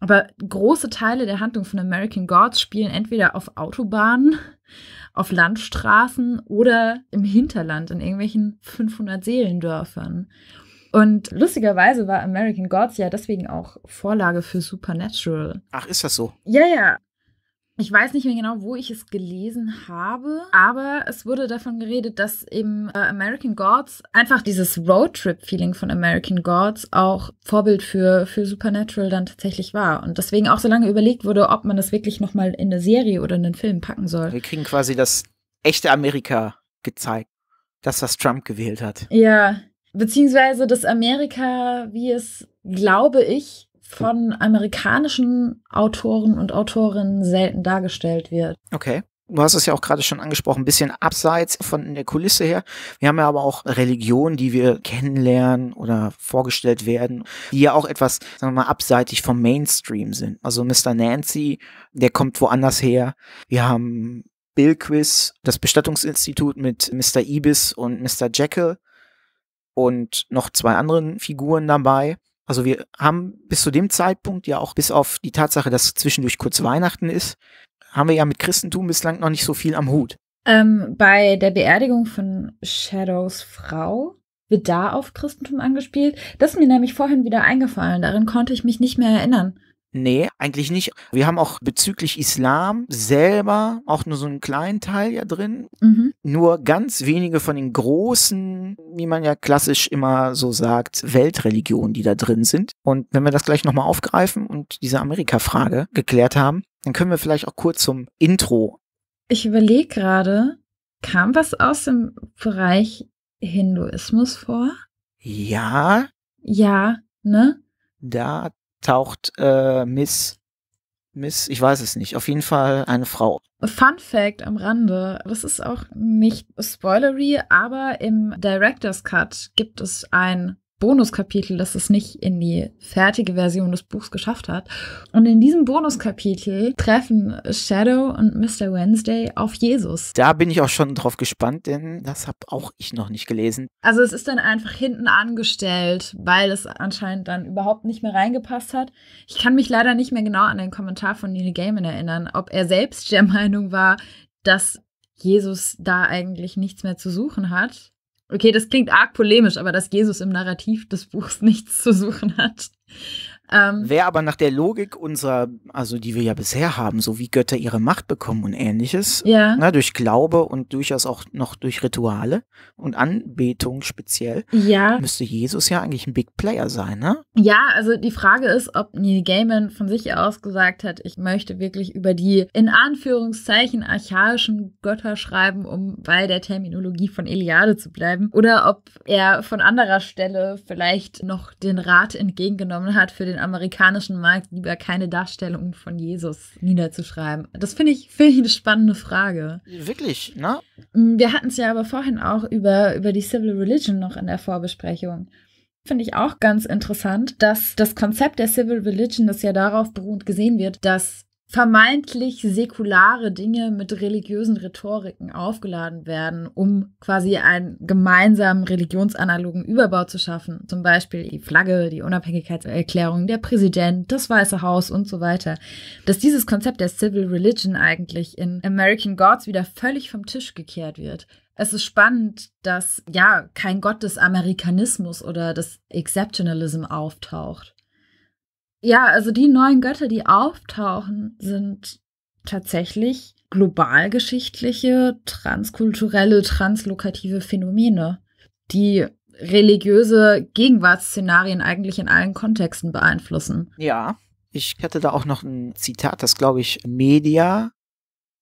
Aber große Teile der Handlung von American Gods spielen entweder auf Autobahnen, auf Landstraßen oder im Hinterland in irgendwelchen 500 Seelendörfern. Und lustigerweise war American Gods ja deswegen auch Vorlage für Supernatural. Ach, ist das so? Ja, ja. Ich weiß nicht mehr genau, wo ich es gelesen habe, aber es wurde davon geredet, dass im äh, American Gods einfach dieses Roadtrip-Feeling von American Gods auch Vorbild für, für Supernatural dann tatsächlich war. Und deswegen auch so lange überlegt wurde, ob man das wirklich nochmal in eine Serie oder in einen Film packen soll. Wir kriegen quasi das echte Amerika gezeigt. Das, was Trump gewählt hat. Ja, beziehungsweise das Amerika, wie es, glaube ich, von amerikanischen Autoren und Autorinnen selten dargestellt wird. Okay. Du hast es ja auch gerade schon angesprochen, ein bisschen abseits von der Kulisse her. Wir haben ja aber auch Religionen, die wir kennenlernen oder vorgestellt werden, die ja auch etwas, sagen wir mal, abseitig vom Mainstream sind. Also Mr. Nancy, der kommt woanders her. Wir haben Bill Quiz, das Bestattungsinstitut mit Mr. Ibis und Mr. Jekyll und noch zwei anderen Figuren dabei. Also wir haben bis zu dem Zeitpunkt ja auch bis auf die Tatsache, dass zwischendurch kurz Weihnachten ist, haben wir ja mit Christentum bislang noch nicht so viel am Hut. Ähm, bei der Beerdigung von Shadows Frau wird da auf Christentum angespielt. Das ist mir nämlich vorhin wieder eingefallen. Darin konnte ich mich nicht mehr erinnern. Nee, eigentlich nicht. Wir haben auch bezüglich Islam selber auch nur so einen kleinen Teil ja drin. Mhm. Nur ganz wenige von den großen, wie man ja klassisch immer so sagt, Weltreligionen, die da drin sind. Und wenn wir das gleich nochmal aufgreifen und diese Amerika-Frage geklärt haben, dann können wir vielleicht auch kurz zum Intro. Ich überlege gerade, kam was aus dem Bereich Hinduismus vor? Ja. Ja, ne? Da taucht äh, Miss Miss, ich weiß es nicht, auf jeden Fall eine Frau. Fun Fact am Rande, das ist auch nicht spoilery, aber im Director's Cut gibt es ein Bonuskapitel, das es nicht in die fertige Version des Buchs geschafft hat. Und in diesem Bonuskapitel treffen Shadow und Mr. Wednesday auf Jesus. Da bin ich auch schon drauf gespannt, denn das habe auch ich noch nicht gelesen. Also es ist dann einfach hinten angestellt, weil es anscheinend dann überhaupt nicht mehr reingepasst hat. Ich kann mich leider nicht mehr genau an den Kommentar von Neil Gaiman erinnern, ob er selbst der Meinung war, dass Jesus da eigentlich nichts mehr zu suchen hat Okay, das klingt arg polemisch, aber dass Jesus im Narrativ des Buchs nichts zu suchen hat. Ähm, Wäre aber nach der Logik unserer, also die wir ja bisher haben, so wie Götter ihre Macht bekommen und ähnliches, ja. na, durch Glaube und durchaus auch noch durch Rituale und Anbetung speziell, ja. müsste Jesus ja eigentlich ein Big Player sein, ne? Ja, also die Frage ist, ob Neil Gaiman von sich aus gesagt hat, ich möchte wirklich über die in Anführungszeichen archaischen Götter schreiben, um bei der Terminologie von Iliade zu bleiben, oder ob er von anderer Stelle vielleicht noch den Rat entgegengenommen hat für den den amerikanischen Markt lieber keine Darstellung von Jesus niederzuschreiben? Das finde ich, find ich eine spannende Frage. Wirklich, ne? Mm, wir hatten es ja aber vorhin auch über, über die Civil Religion noch in der Vorbesprechung finde ich auch ganz interessant, dass das Konzept der Civil Religion, das ja darauf beruht gesehen wird, dass vermeintlich säkulare Dinge mit religiösen Rhetoriken aufgeladen werden, um quasi einen gemeinsamen religionsanalogen Überbau zu schaffen. Zum Beispiel die Flagge, die Unabhängigkeitserklärung, der Präsident, das Weiße Haus und so weiter. Dass dieses Konzept der Civil Religion eigentlich in American Gods wieder völlig vom Tisch gekehrt wird. Es ist spannend, dass ja kein Gott des Amerikanismus oder des Exceptionalism auftaucht ja, also die neuen Götter, die auftauchen, sind tatsächlich globalgeschichtliche, transkulturelle, translokative Phänomene, die religiöse Gegenwartsszenarien eigentlich in allen Kontexten beeinflussen. Ja, ich hatte da auch noch ein Zitat, das glaube ich Media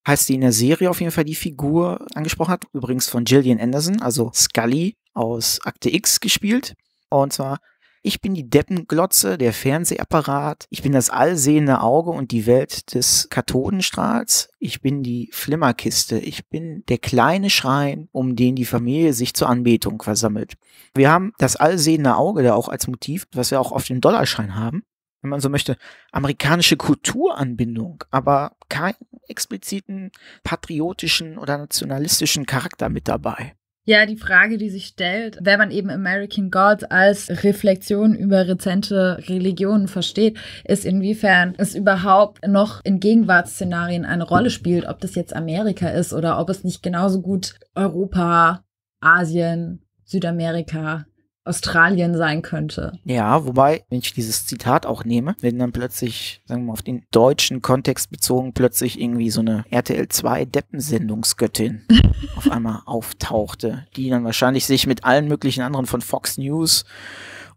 heißt die in der Serie auf jeden Fall die Figur angesprochen hat, übrigens von Gillian Anderson, also Scully aus Akte X gespielt. Und zwar, ich bin die Deppenglotze, der Fernsehapparat. Ich bin das allsehende Auge und die Welt des Kathodenstrahls. Ich bin die Flimmerkiste. Ich bin der kleine Schrein, um den die Familie sich zur Anbetung versammelt. Wir haben das allsehende Auge da auch als Motiv, was wir auch auf dem Dollarschein haben wenn man so möchte, amerikanische Kulturanbindung, aber keinen expliziten patriotischen oder nationalistischen Charakter mit dabei. Ja, die Frage, die sich stellt, wenn man eben American Gods als Reflexion über rezente Religionen versteht, ist inwiefern es überhaupt noch in Gegenwartsszenarien eine Rolle spielt, ob das jetzt Amerika ist oder ob es nicht genauso gut Europa, Asien, Südamerika Australien sein könnte. Ja, wobei, wenn ich dieses Zitat auch nehme, wenn dann plötzlich, sagen wir mal, auf den deutschen Kontext bezogen, plötzlich irgendwie so eine RTL 2 Deppensendungsgöttin auf einmal auftauchte, die dann wahrscheinlich sich mit allen möglichen anderen von Fox News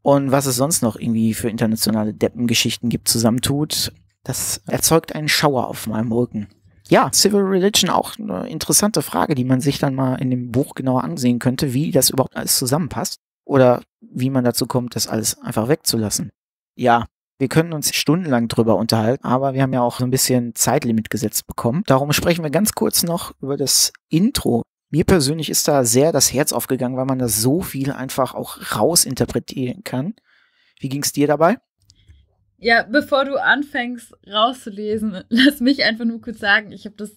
und was es sonst noch irgendwie für internationale Deppengeschichten gibt, zusammentut. Das erzeugt einen Schauer auf meinem Rücken. Ja, Civil Religion auch eine interessante Frage, die man sich dann mal in dem Buch genauer ansehen könnte, wie das überhaupt alles zusammenpasst oder wie man dazu kommt, das alles einfach wegzulassen. Ja, wir können uns stundenlang drüber unterhalten, aber wir haben ja auch so ein bisschen Zeitlimit gesetzt bekommen. Darum sprechen wir ganz kurz noch über das Intro. Mir persönlich ist da sehr das Herz aufgegangen, weil man da so viel einfach auch rausinterpretieren kann. Wie ging es dir dabei? Ja, bevor du anfängst rauszulesen, lass mich einfach nur kurz sagen, ich habe das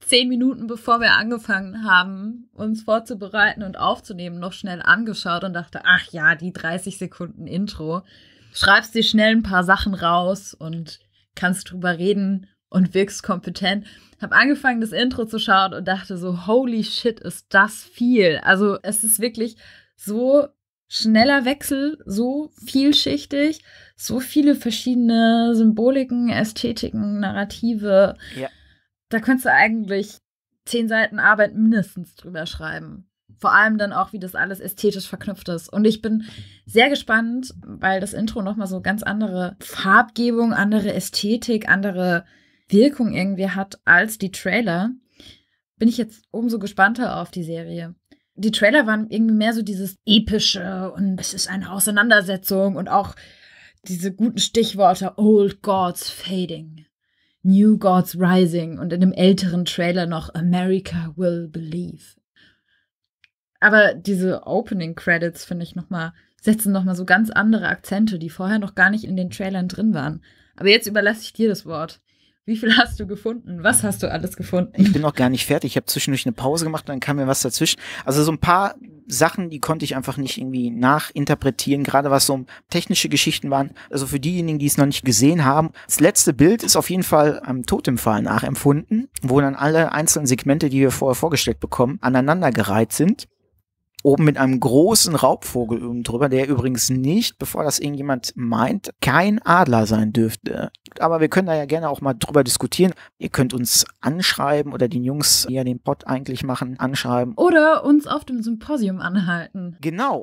zehn Minuten bevor wir angefangen haben, uns vorzubereiten und aufzunehmen, noch schnell angeschaut und dachte, ach ja, die 30 Sekunden Intro. Schreibst dir schnell ein paar Sachen raus und kannst drüber reden und wirkst kompetent. Hab angefangen, das Intro zu schauen und dachte so, holy shit, ist das viel. Also es ist wirklich so schneller Wechsel, so vielschichtig, so viele verschiedene Symboliken, Ästhetiken, Narrative. Ja. Da könntest du eigentlich zehn Seiten Arbeit mindestens drüber schreiben. Vor allem dann auch, wie das alles ästhetisch verknüpft ist. Und ich bin sehr gespannt, weil das Intro nochmal so ganz andere Farbgebung, andere Ästhetik, andere Wirkung irgendwie hat als die Trailer. Bin ich jetzt umso gespannter auf die Serie. Die Trailer waren irgendwie mehr so dieses epische und es ist eine Auseinandersetzung und auch diese guten Stichworte Old Gods Fading. New Gods Rising und in dem älteren Trailer noch America Will Believe. Aber diese Opening Credits finde ich noch mal setzen noch mal so ganz andere Akzente, die vorher noch gar nicht in den Trailern drin waren. Aber jetzt überlasse ich dir das Wort. Wie viel hast du gefunden? Was hast du alles gefunden? Ich bin noch gar nicht fertig. Ich habe zwischendurch eine Pause gemacht und dann kam mir was dazwischen. Also so ein paar Sachen, die konnte ich einfach nicht irgendwie nachinterpretieren, gerade was so technische Geschichten waren. Also für diejenigen, die es noch nicht gesehen haben, das letzte Bild ist auf jeden Fall am Totempfahl nachempfunden, wo dann alle einzelnen Segmente, die wir vorher vorgestellt bekommen, aneinandergereiht sind oben mit einem großen Raubvogel oben drüber, der übrigens nicht, bevor das irgendjemand meint, kein Adler sein dürfte. Aber wir können da ja gerne auch mal drüber diskutieren. Ihr könnt uns anschreiben oder den Jungs, die ja den Pott eigentlich machen, anschreiben. Oder uns auf dem Symposium anhalten. Genau.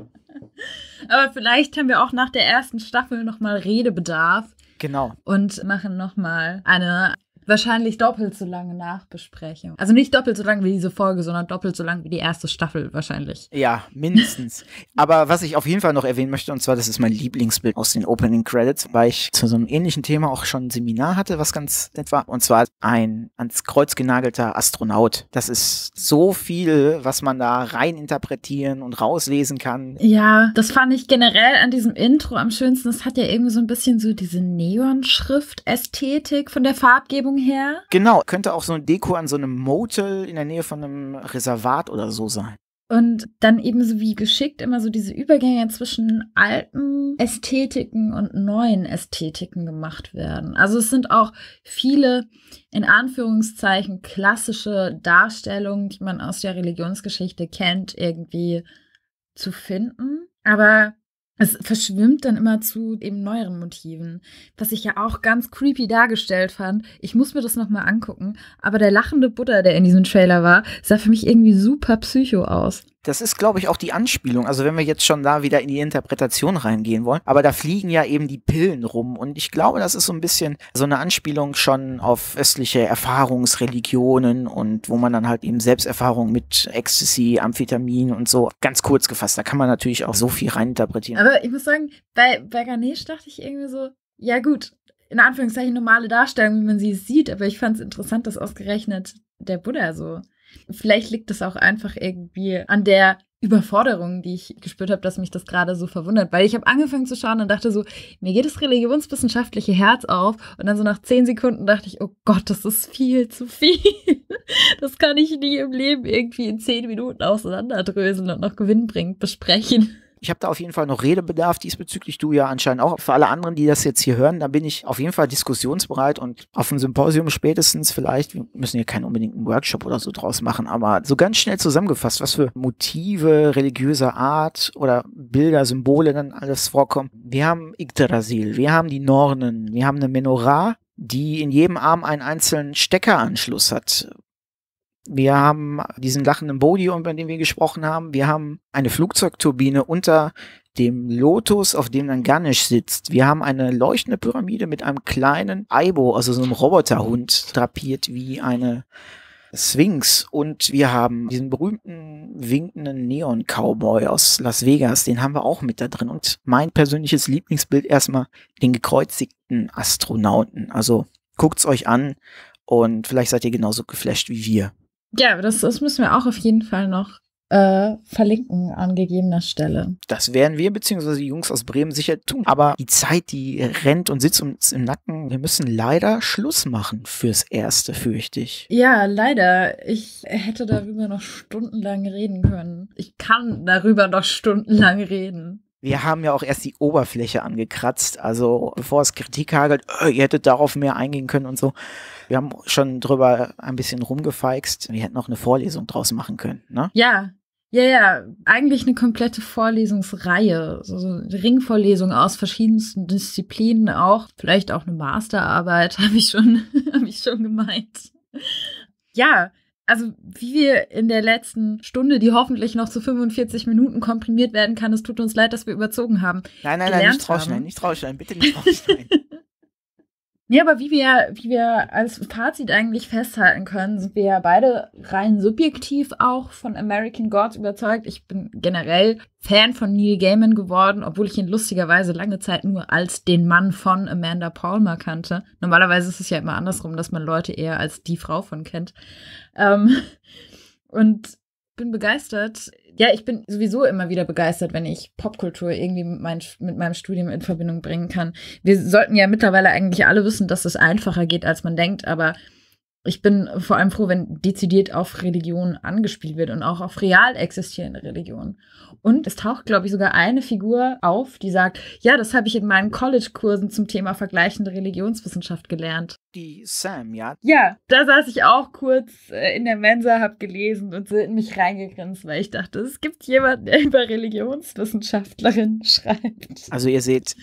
Aber vielleicht haben wir auch nach der ersten Staffel nochmal Redebedarf. Genau. Und machen nochmal eine wahrscheinlich doppelt so lange Nachbesprechung. Also nicht doppelt so lang wie diese Folge, sondern doppelt so lang wie die erste Staffel wahrscheinlich. Ja, mindestens. Aber was ich auf jeden Fall noch erwähnen möchte, und zwar, das ist mein Lieblingsbild aus den Opening Credits, weil ich zu so einem ähnlichen Thema auch schon ein Seminar hatte, was ganz nett war. Und zwar ein ans Kreuz genagelter Astronaut. Das ist so viel, was man da rein interpretieren und rauslesen kann. Ja, das fand ich generell an diesem Intro am schönsten. Das hat ja irgendwie so ein bisschen so diese Neonschrift-Ästhetik von der Farbgebung her. Genau, könnte auch so eine Deko an so einem Motel in der Nähe von einem Reservat oder so sein. Und dann eben so wie geschickt immer so diese Übergänge zwischen alten Ästhetiken und neuen Ästhetiken gemacht werden. Also es sind auch viele in Anführungszeichen klassische Darstellungen, die man aus der Religionsgeschichte kennt, irgendwie zu finden. Aber es verschwimmt dann immer zu eben neueren Motiven, was ich ja auch ganz creepy dargestellt fand. Ich muss mir das nochmal angucken, aber der lachende Buddha, der in diesem Trailer war, sah für mich irgendwie super psycho aus. Das ist, glaube ich, auch die Anspielung. Also wenn wir jetzt schon da wieder in die Interpretation reingehen wollen. Aber da fliegen ja eben die Pillen rum. Und ich glaube, das ist so ein bisschen so eine Anspielung schon auf östliche Erfahrungsreligionen und wo man dann halt eben Selbsterfahrung mit Ecstasy, Amphetamin und so ganz kurz gefasst. Da kann man natürlich auch so viel reininterpretieren. Aber ich muss sagen, bei, bei Ganesh dachte ich irgendwie so, ja gut, in Anführungszeichen normale Darstellung, wie man sie sieht. Aber ich fand es interessant, dass ausgerechnet der Buddha so Vielleicht liegt es auch einfach irgendwie an der Überforderung, die ich gespürt habe, dass mich das gerade so verwundert, weil ich habe angefangen zu schauen und dachte so, mir geht das religionswissenschaftliche Herz auf und dann so nach zehn Sekunden dachte ich, oh Gott, das ist viel zu viel. Das kann ich nie im Leben irgendwie in zehn Minuten auseinanderdröseln und noch gewinnbringend besprechen. Ich habe da auf jeden Fall noch Redebedarf diesbezüglich, du ja anscheinend auch. Für alle anderen, die das jetzt hier hören, da bin ich auf jeden Fall diskussionsbereit und auf dem Symposium spätestens vielleicht, wir müssen hier keinen unbedingten Workshop oder so draus machen, aber so ganz schnell zusammengefasst, was für Motive religiöser Art oder Bilder, Symbole dann alles vorkommen. Wir haben Yggdrasil, wir haben die Nornen, wir haben eine Menorah, die in jedem Arm einen einzelnen Steckeranschluss hat. Wir haben diesen lachenden Body, über den wir gesprochen haben. Wir haben eine Flugzeugturbine unter dem Lotus, auf dem dann Ganesh sitzt. Wir haben eine leuchtende Pyramide mit einem kleinen Aibo, also so einem Roboterhund, drapiert wie eine Sphinx. Und wir haben diesen berühmten winkenden Neon-Cowboy aus Las Vegas, den haben wir auch mit da drin. Und mein persönliches Lieblingsbild erstmal den gekreuzigten Astronauten. Also guckt's euch an und vielleicht seid ihr genauso geflasht wie wir. Ja, das, das müssen wir auch auf jeden Fall noch äh, verlinken an gegebener Stelle. Das werden wir beziehungsweise die Jungs aus Bremen sicher tun. Aber die Zeit, die rennt und sitzt uns im Nacken. Wir müssen leider Schluss machen fürs Erste, fürchte ich. Ja, leider. Ich hätte darüber noch stundenlang reden können. Ich kann darüber noch stundenlang reden wir haben ja auch erst die Oberfläche angekratzt. Also bevor es Kritik hagelt, oh, ihr hättet darauf mehr eingehen können und so. Wir haben schon drüber ein bisschen rumgefeixt. Wir hätten auch eine Vorlesung draus machen können, ne? Ja. Ja, ja, eigentlich eine komplette Vorlesungsreihe, so eine Ringvorlesung aus verschiedensten Disziplinen auch, vielleicht auch eine Masterarbeit, habe ich schon, habe ich schon gemeint. Ja, also, wie wir in der letzten Stunde, die hoffentlich noch zu 45 Minuten komprimiert werden kann, es tut uns leid, dass wir überzogen haben. Nein, nein, nein, nicht rausschneiden, nicht rausschneiden, bitte nicht rausschneiden. Nee, aber wie wir, wie wir als Fazit eigentlich festhalten können, sind wir ja beide rein subjektiv auch von American Gods überzeugt. Ich bin generell Fan von Neil Gaiman geworden, obwohl ich ihn lustigerweise lange Zeit nur als den Mann von Amanda Palmer kannte. Normalerweise ist es ja immer andersrum, dass man Leute eher als die Frau von kennt. Ähm, und bin begeistert. Ja, ich bin sowieso immer wieder begeistert, wenn ich Popkultur irgendwie mit, mein, mit meinem Studium in Verbindung bringen kann. Wir sollten ja mittlerweile eigentlich alle wissen, dass es einfacher geht, als man denkt, aber ich bin vor allem froh, wenn dezidiert auf Religion angespielt wird und auch auf real existierende Religion. Und es taucht, glaube ich, sogar eine Figur auf, die sagt, ja, das habe ich in meinen College-Kursen zum Thema vergleichende Religionswissenschaft gelernt. Die Sam, ja? Ja, da saß ich auch kurz äh, in der Mensa, habe gelesen und in mich reingegrinst, weil ich dachte, es gibt jemanden, der über Religionswissenschaftlerin schreibt. Also ihr seht,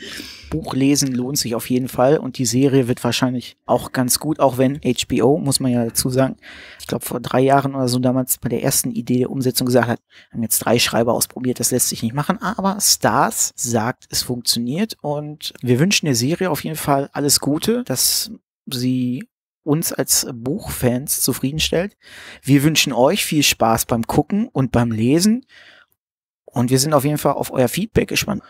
Buchlesen lohnt sich auf jeden Fall und die Serie wird wahrscheinlich auch ganz gut, auch wenn HBO, muss muss man ja dazu sagen, ich glaube vor drei Jahren oder so damals bei der ersten Idee der Umsetzung gesagt hat, haben jetzt drei Schreiber ausprobiert, das lässt sich nicht machen, aber Stars sagt, es funktioniert und wir wünschen der Serie auf jeden Fall alles Gute, dass sie uns als Buchfans zufriedenstellt. Wir wünschen euch viel Spaß beim Gucken und beim Lesen und wir sind auf jeden Fall auf euer Feedback gespannt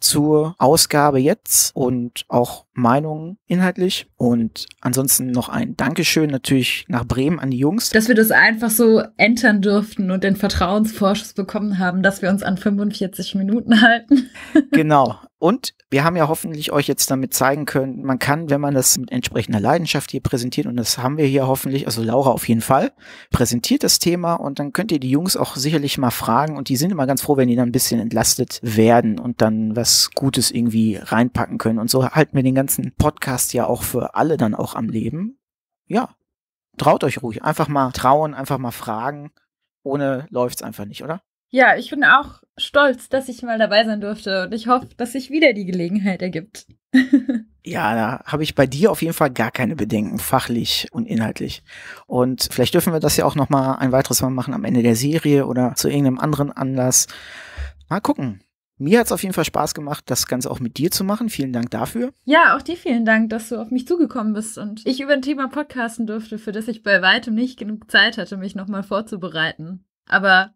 zur Ausgabe jetzt und auch Meinungen inhaltlich. Und ansonsten noch ein Dankeschön natürlich nach Bremen an die Jungs. Dass wir das einfach so entern durften und den Vertrauensvorschuss bekommen haben, dass wir uns an 45 Minuten halten. genau. Und wir haben ja hoffentlich euch jetzt damit zeigen können, man kann, wenn man das mit entsprechender Leidenschaft hier präsentiert, und das haben wir hier hoffentlich, also Laura auf jeden Fall, präsentiert das Thema und dann könnt ihr die Jungs auch sicherlich mal fragen und die sind immer ganz froh, wenn die dann ein bisschen entlastet werden und dann was Gutes irgendwie reinpacken können. Und so halten wir den ganzen ganzen Podcast ja auch für alle dann auch am Leben. Ja, traut euch ruhig. Einfach mal trauen, einfach mal fragen. Ohne läuft es einfach nicht, oder? Ja, ich bin auch stolz, dass ich mal dabei sein durfte und ich hoffe, dass sich wieder die Gelegenheit ergibt. ja, da habe ich bei dir auf jeden Fall gar keine Bedenken, fachlich und inhaltlich. Und vielleicht dürfen wir das ja auch nochmal ein weiteres Mal machen am Ende der Serie oder zu irgendeinem anderen Anlass. Mal gucken. Mir hat es auf jeden Fall Spaß gemacht, das Ganze auch mit dir zu machen. Vielen Dank dafür. Ja, auch dir vielen Dank, dass du auf mich zugekommen bist und ich über ein Thema podcasten durfte, für das ich bei weitem nicht genug Zeit hatte, mich nochmal vorzubereiten. Aber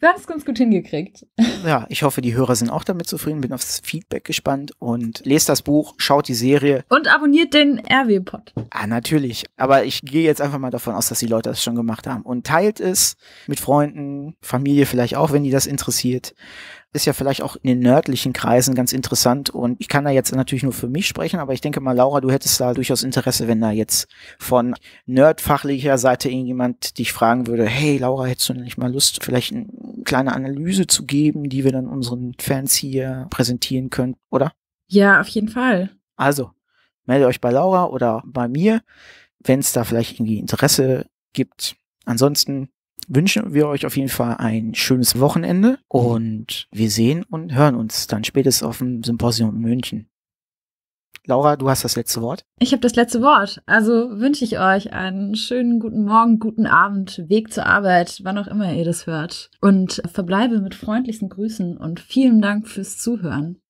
wir haben es ganz gut hingekriegt. Ja, ich hoffe, die Hörer sind auch damit zufrieden, bin aufs Feedback gespannt und lest das Buch, schaut die Serie. Und abonniert den RW-Pod. Ah, natürlich. Aber ich gehe jetzt einfach mal davon aus, dass die Leute das schon gemacht haben. Und teilt es mit Freunden, Familie vielleicht auch, wenn die das interessiert ist ja vielleicht auch in den nördlichen Kreisen ganz interessant und ich kann da jetzt natürlich nur für mich sprechen, aber ich denke mal, Laura, du hättest da durchaus Interesse, wenn da jetzt von nerdfachlicher Seite irgendjemand dich fragen würde, hey Laura, hättest du nicht mal Lust, vielleicht eine kleine Analyse zu geben, die wir dann unseren Fans hier präsentieren können, oder? Ja, auf jeden Fall. Also, meldet euch bei Laura oder bei mir, wenn es da vielleicht irgendwie Interesse gibt. Ansonsten wünschen wir euch auf jeden Fall ein schönes Wochenende mhm. und wir sehen und hören uns dann spätestens auf dem Symposium in München. Laura, du hast das letzte Wort. Ich habe das letzte Wort. Also wünsche ich euch einen schönen guten Morgen, guten Abend, Weg zur Arbeit, wann auch immer ihr das hört. Und verbleibe mit freundlichsten Grüßen und vielen Dank fürs Zuhören.